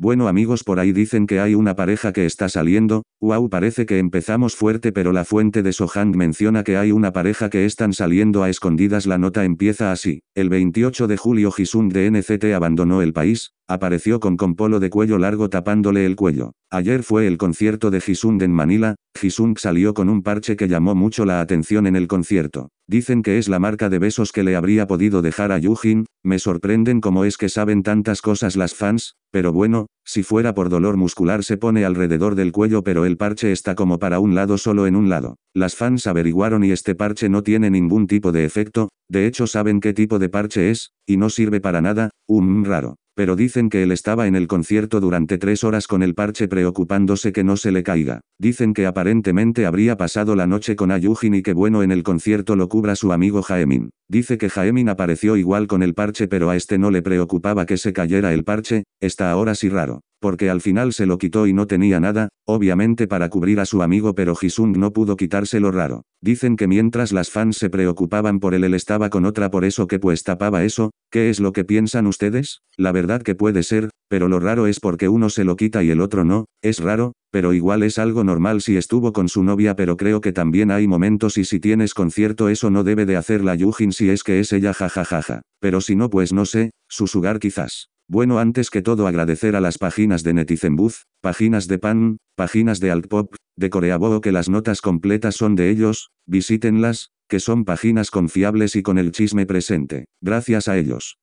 Bueno amigos por ahí dicen que hay una pareja que está saliendo, wow parece que empezamos fuerte pero la fuente de Sohang menciona que hay una pareja que están saliendo a escondidas la nota empieza así, el 28 de julio Jisung de NCT abandonó el país, Apareció con polo de cuello largo tapándole el cuello. Ayer fue el concierto de Jisung en Manila, Jisung salió con un parche que llamó mucho la atención en el concierto. Dicen que es la marca de besos que le habría podido dejar a Yujin, me sorprenden cómo es que saben tantas cosas las fans, pero bueno, si fuera por dolor muscular se pone alrededor del cuello pero el parche está como para un lado solo en un lado. Las fans averiguaron y este parche no tiene ningún tipo de efecto, de hecho saben qué tipo de parche es, y no sirve para nada, un raro. Pero dicen que él estaba en el concierto durante tres horas con el parche preocupándose que no se le caiga. Dicen que aparentemente habría pasado la noche con Ayujin y que bueno en el concierto lo cubra su amigo Jaemin. Dice que Jaemin apareció igual con el parche pero a este no le preocupaba que se cayera el parche, está ahora sí raro. Porque al final se lo quitó y no tenía nada, obviamente para cubrir a su amigo pero Jisung no pudo quitárselo raro. Dicen que mientras las fans se preocupaban por él él estaba con otra por eso que pues tapaba eso, ¿qué es lo que piensan ustedes? La verdad que puede ser, pero lo raro es porque uno se lo quita y el otro no, es raro, pero igual es algo normal si estuvo con su novia pero creo que también hay momentos y si tienes concierto eso no debe de hacer la Yujin si es que es ella jajajaja. Pero si no pues no sé, su sugar quizás. Bueno antes que todo agradecer a las páginas de Netizenbuzz, páginas de Pan, páginas de Altpop, de Coreaboo que las notas completas son de ellos, visítenlas, que son páginas confiables y con el chisme presente, gracias a ellos.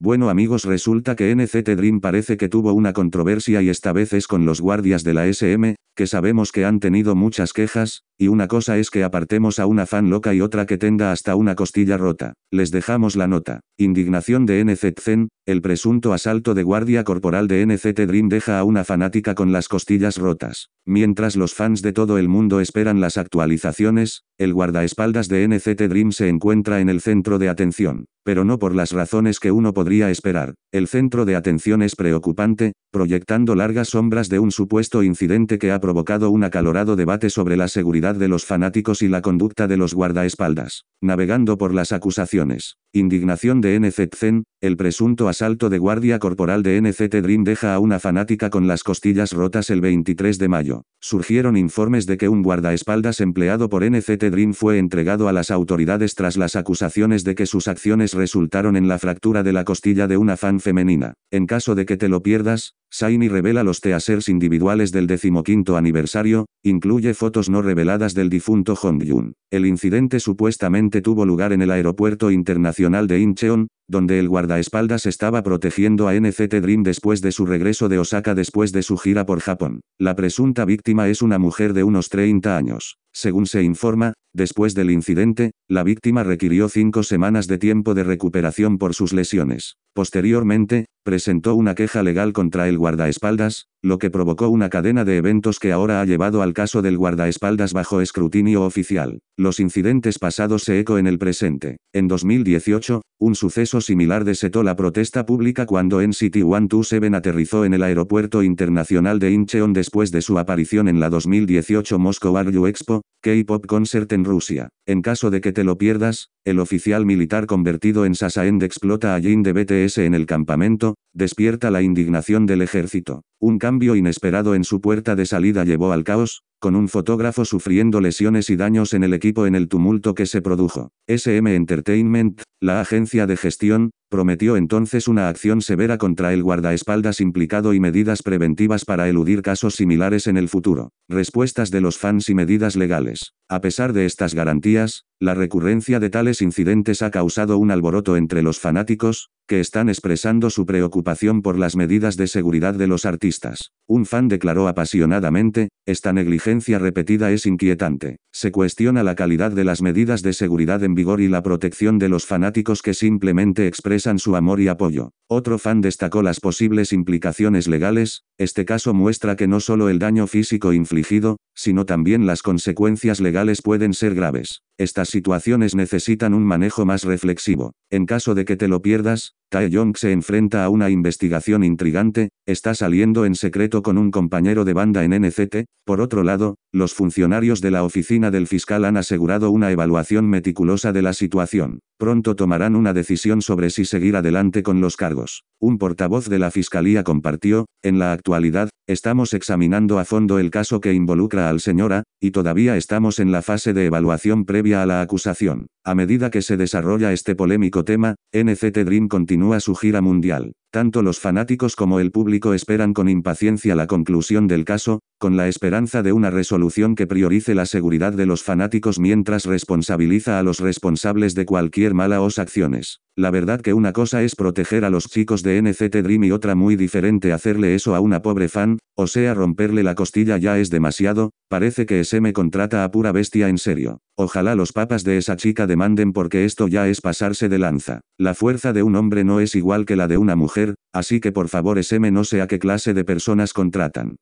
Bueno amigos resulta que NCT Dream parece que tuvo una controversia y esta vez es con los guardias de la SM, que sabemos que han tenido muchas quejas, y una cosa es que apartemos a una fan loca y otra que tenga hasta una costilla rota les dejamos la nota. Indignación de NCTzen, el presunto asalto de guardia corporal de NCT Dream deja a una fanática con las costillas rotas. Mientras los fans de todo el mundo esperan las actualizaciones, el guardaespaldas de NCT Dream se encuentra en el centro de atención, pero no por las razones que uno podría esperar. El centro de atención es preocupante, proyectando largas sombras de un supuesto incidente que ha provocado un acalorado debate sobre la seguridad de los fanáticos y la conducta de los guardaespaldas. Navegando por las acusaciones. Indignación de NZZen, el presunto asalto de guardia corporal de NCT Dream deja a una fanática con las costillas rotas el 23 de mayo. Surgieron informes de que un guardaespaldas empleado por NCT Dream fue entregado a las autoridades tras las acusaciones de que sus acciones resultaron en la fractura de la costilla de una fan femenina. En caso de que te lo pierdas, Saini revela los teasers individuales del decimoquinto aniversario, incluye fotos no reveladas del difunto Hongyun. El incidente supuestamente tuvo lugar en el aeropuerto internacional de Incheon, donde el guardaespaldas estaba protegiendo a NCT Dream después de su regreso de Osaka después de su gira por Japón. La presunta víctima es una mujer de unos 30 años. Según se informa, después del incidente, la víctima requirió cinco semanas de tiempo de recuperación por sus lesiones. Posteriormente, presentó una queja legal contra el guardaespaldas, lo que provocó una cadena de eventos que ahora ha llevado al caso del guardaespaldas bajo escrutinio oficial. Los incidentes pasados se eco en el presente. En 2018, un suceso similar desetó la protesta pública cuando NCT 127 aterrizó en el aeropuerto internacional de Incheon después de su aparición en la 2018 Moscow Expo, K-Pop Concert en Rusia. En caso de que te lo pierdas, el oficial militar convertido en Sasaend explota a Jin de BTS en el campamento, despierta la indignación del ejército. Un cambio inesperado en su puerta de salida llevó al caos, con un fotógrafo sufriendo lesiones y daños en el equipo en el tumulto que se produjo. SM Entertainment, la agencia de gestión, prometió entonces una acción severa contra el guardaespaldas implicado y medidas preventivas para eludir casos similares en el futuro, respuestas de los fans y medidas legales. A pesar de estas garantías, la recurrencia de tales incidentes ha causado un alboroto entre los fanáticos, que están expresando su preocupación por las medidas de seguridad de los artistas. Un fan declaró apasionadamente, esta negligencia repetida es inquietante. Se cuestiona la calidad de las medidas de seguridad en vigor y la protección de los fanáticos que simplemente expresan su amor y apoyo. Otro fan destacó las posibles implicaciones legales, este caso muestra que no solo el daño físico infligido, sino también las consecuencias legales pueden ser graves. Estas situaciones necesitan un manejo más reflexivo. En caso de que te lo pierdas, Taeyong se enfrenta a una investigación intrigante, está saliendo en secreto con un compañero de banda en NCT. Por otro lado, los funcionarios de la oficina del fiscal han asegurado una evaluación meticulosa de la situación. Pronto tomarán una decisión sobre si seguir adelante con los cargos. Un portavoz de la fiscalía compartió, en la actualidad, Estamos examinando a fondo el caso que involucra al señora, y todavía estamos en la fase de evaluación previa a la acusación. A medida que se desarrolla este polémico tema, NCT Dream continúa su gira mundial. Tanto los fanáticos como el público esperan con impaciencia la conclusión del caso, con la esperanza de una resolución que priorice la seguridad de los fanáticos mientras responsabiliza a los responsables de cualquier mala o acciones. La verdad que una cosa es proteger a los chicos de NCT Dream y otra muy diferente hacerle eso a una pobre fan o sea romperle la costilla ya es demasiado, parece que ese contrata a pura bestia en serio. Ojalá los papas de esa chica demanden porque esto ya es pasarse de lanza. La fuerza de un hombre no es igual que la de una mujer, así que por favor SM no sé a qué clase de personas contratan.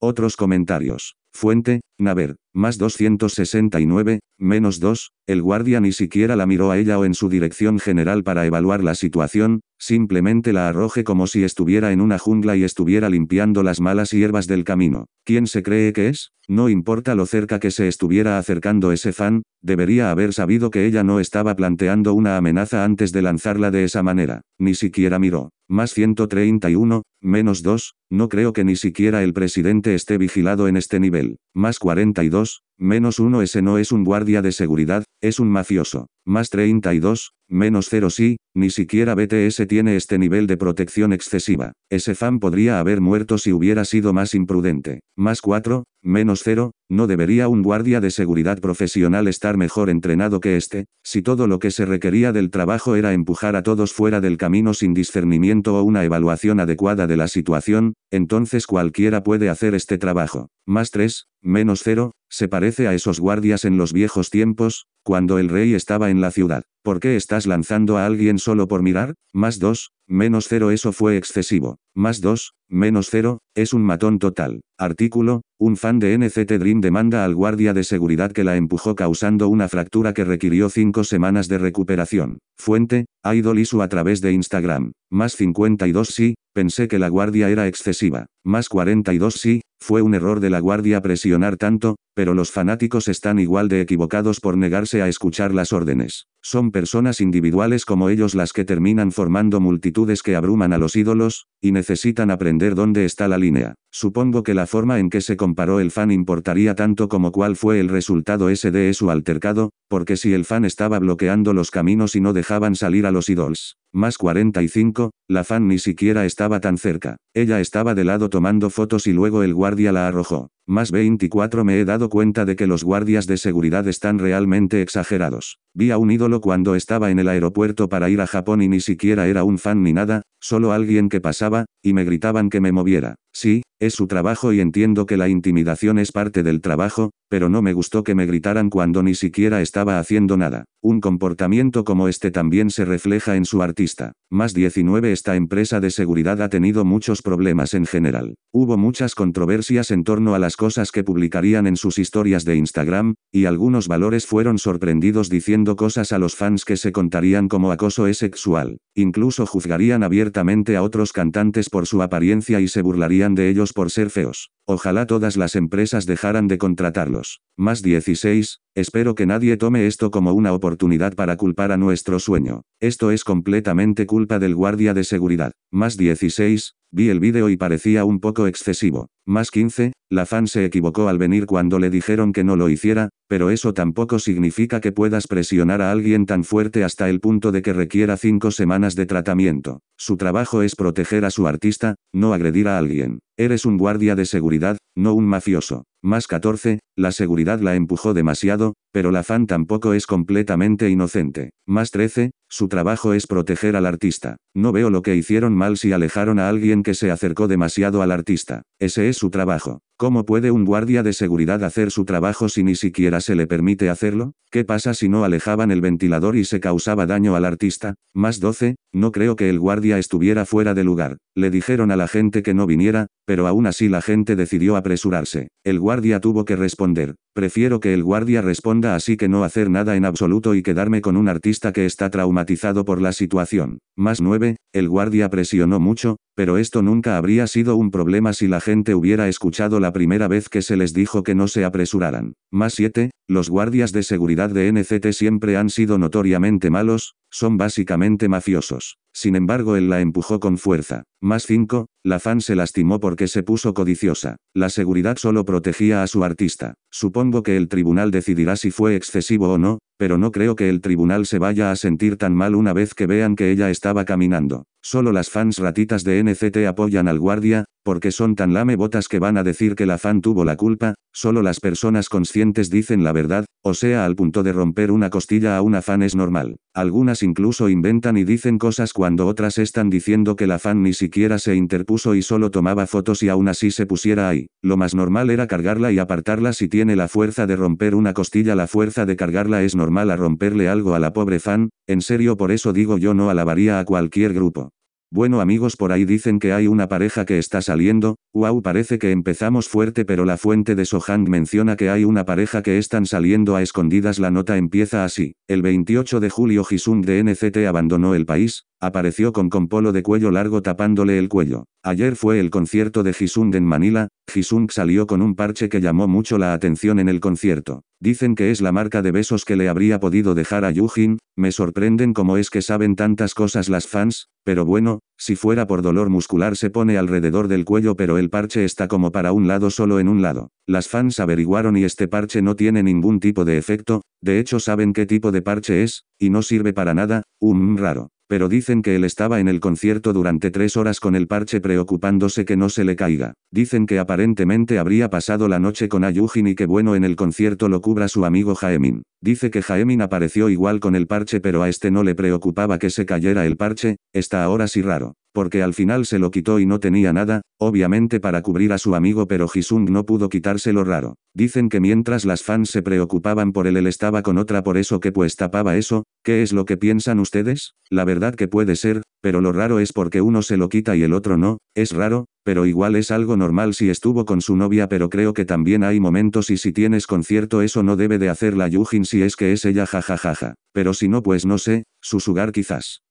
Otros comentarios. Fuente, Naver, más 269, menos 2, el guardia ni siquiera la miró a ella o en su dirección general para evaluar la situación, simplemente la arroje como si estuviera en una jungla y estuviera limpiando las malas hierbas del camino. ¿Quién se cree que es? No importa lo cerca que se estuviera acercando ese fan, debería haber sabido que ella no estaba planteando una amenaza antes de lanzarla de esa manera. Ni siquiera miró. Más 131, menos 2, no creo que ni siquiera el presidente esté vigilado en este nivel más 42, Menos 1 ese no es un guardia de seguridad, es un mafioso. Más 32, menos 0 sí, ni siquiera BTS tiene este nivel de protección excesiva. Ese fan podría haber muerto si hubiera sido más imprudente. Más 4, menos 0, no debería un guardia de seguridad profesional estar mejor entrenado que este, si todo lo que se requería del trabajo era empujar a todos fuera del camino sin discernimiento o una evaluación adecuada de la situación, entonces cualquiera puede hacer este trabajo. Más 3, menos 0, se parece a esos guardias en los viejos tiempos, cuando el rey estaba en la ciudad, ¿por qué estás lanzando a alguien solo por mirar? Más 2, menos 0 eso fue excesivo. Más 2, menos 0, es un matón total. Artículo, un fan de NCT Dream demanda al guardia de seguridad que la empujó causando una fractura que requirió 5 semanas de recuperación. Fuente, Idol Isu a través de Instagram. Más 52 sí, pensé que la guardia era excesiva. Más 42 sí, fue un error de la guardia presionar tanto, pero los fanáticos están igual de equivocados por negarse a escuchar las órdenes. Son personas individuales como ellos las que terminan formando multitudes que abruman a los ídolos, y necesitan aprender dónde está la línea. Supongo que la forma en que se comparó el fan importaría tanto como cuál fue el resultado ese de su altercado, porque si el fan estaba bloqueando los caminos y no dejaban salir a los ídolos. Más 45, la fan ni siquiera estaba tan cerca. Ella estaba de lado tomando fotos y luego el guardia la arrojó. Más 24 me he dado cuenta de que los guardias de seguridad están realmente exagerados. Vi a un ídolo solo cuando estaba en el aeropuerto para ir a Japón y ni siquiera era un fan ni nada, solo alguien que pasaba, y me gritaban que me moviera. Sí, es su trabajo y entiendo que la intimidación es parte del trabajo, pero no me gustó que me gritaran cuando ni siquiera estaba haciendo nada. Un comportamiento como este también se refleja en su artista. Más 19 Esta empresa de seguridad ha tenido muchos problemas en general. Hubo muchas controversias en torno a las cosas que publicarían en sus historias de Instagram, y algunos valores fueron sorprendidos diciendo cosas a los fans que se contarían como acoso sexual. Incluso juzgarían abiertamente a otros cantantes por su apariencia y se burlarían de ellos por ser feos. Ojalá todas las empresas dejaran de contratarlos. Más 16, espero que nadie tome esto como una oportunidad para culpar a nuestro sueño. Esto es completamente culpa del guardia de seguridad. Más 16, vi el vídeo y parecía un poco excesivo. Más 15, la fan se equivocó al venir cuando le dijeron que no lo hiciera, pero eso tampoco significa que puedas presionar a alguien tan fuerte hasta el punto de que requiera cinco semanas de tratamiento. Su trabajo es proteger a su artista, no agredir a alguien. Eres un guardia de seguridad, no un mafioso. Más 14, la seguridad la empujó demasiado, pero la fan tampoco es completamente inocente. Más 13, su trabajo es proteger al artista. No veo lo que hicieron mal si alejaron a alguien que se acercó demasiado al artista. Ese es su trabajo. ¿Cómo puede un guardia de seguridad hacer su trabajo si ni siquiera se le permite hacerlo? ¿Qué pasa si no alejaban el ventilador y se causaba daño al artista? Más 12, no creo que el guardia estuviera fuera de lugar. Le dijeron a la gente que no viniera, pero aún así la gente decidió apresurarse. El guardia tuvo que responder. Prefiero que el guardia responda así que no hacer nada en absoluto y quedarme con un artista que está traumatizado por la situación. Más 9, el guardia presionó mucho, pero esto nunca habría sido un problema si la gente hubiera escuchado la primera vez que se les dijo que no se apresuraran. Más 7, los guardias de seguridad de NCT siempre han sido notoriamente malos, son básicamente mafiosos. Sin embargo, él la empujó con fuerza. Más 5, la fan se lastimó porque se puso codiciosa. La seguridad solo protegía a su artista. Supongo que el tribunal decidirá si fue excesivo o no, pero no creo que el tribunal se vaya a sentir tan mal una vez que vean que ella estaba caminando. Solo las fans ratitas de NCT apoyan al guardia, porque son tan lamebotas que van a decir que la fan tuvo la culpa, solo las personas conscientes dicen la verdad, o sea al punto de romper una costilla a una fan es normal. Algunas incluso inventan y dicen cosas cuando otras están diciendo que la fan ni siquiera se interpuso y solo tomaba fotos y aún así se pusiera ahí. Lo más normal era cargarla y apartarla si tiene la fuerza de romper una costilla la fuerza de cargarla es normal a romperle algo a la pobre fan, en serio por eso digo yo no alabaría a cualquier grupo. Bueno amigos por ahí dicen que hay una pareja que está saliendo, wow parece que empezamos fuerte pero la fuente de Sohang menciona que hay una pareja que están saliendo a escondidas la nota empieza así, el 28 de julio Jisung de NCT abandonó el país, apareció con compolo de cuello largo tapándole el cuello. Ayer fue el concierto de Jisung en Manila, Jisung salió con un parche que llamó mucho la atención en el concierto. Dicen que es la marca de besos que le habría podido dejar a Yujin, me sorprenden cómo es que saben tantas cosas las fans, pero bueno, si fuera por dolor muscular se pone alrededor del cuello pero el parche está como para un lado solo en un lado. Las fans averiguaron y este parche no tiene ningún tipo de efecto, de hecho saben qué tipo de parche es, y no sirve para nada, un raro pero dicen que él estaba en el concierto durante tres horas con el parche preocupándose que no se le caiga. Dicen que aparentemente habría pasado la noche con Ayujin y que bueno en el concierto lo cubra su amigo Jaemin. Dice que Jaemin apareció igual con el parche pero a este no le preocupaba que se cayera el parche, está ahora sí raro porque al final se lo quitó y no tenía nada, obviamente para cubrir a su amigo pero Jisung no pudo lo raro. Dicen que mientras las fans se preocupaban por él él estaba con otra por eso que pues tapaba eso, ¿qué es lo que piensan ustedes? La verdad que puede ser, pero lo raro es porque uno se lo quita y el otro no, es raro, pero igual es algo normal si estuvo con su novia pero creo que también hay momentos y si tienes concierto eso no debe de hacer la Yujin si es que es ella jajajaja, pero si no pues no sé, su quizás.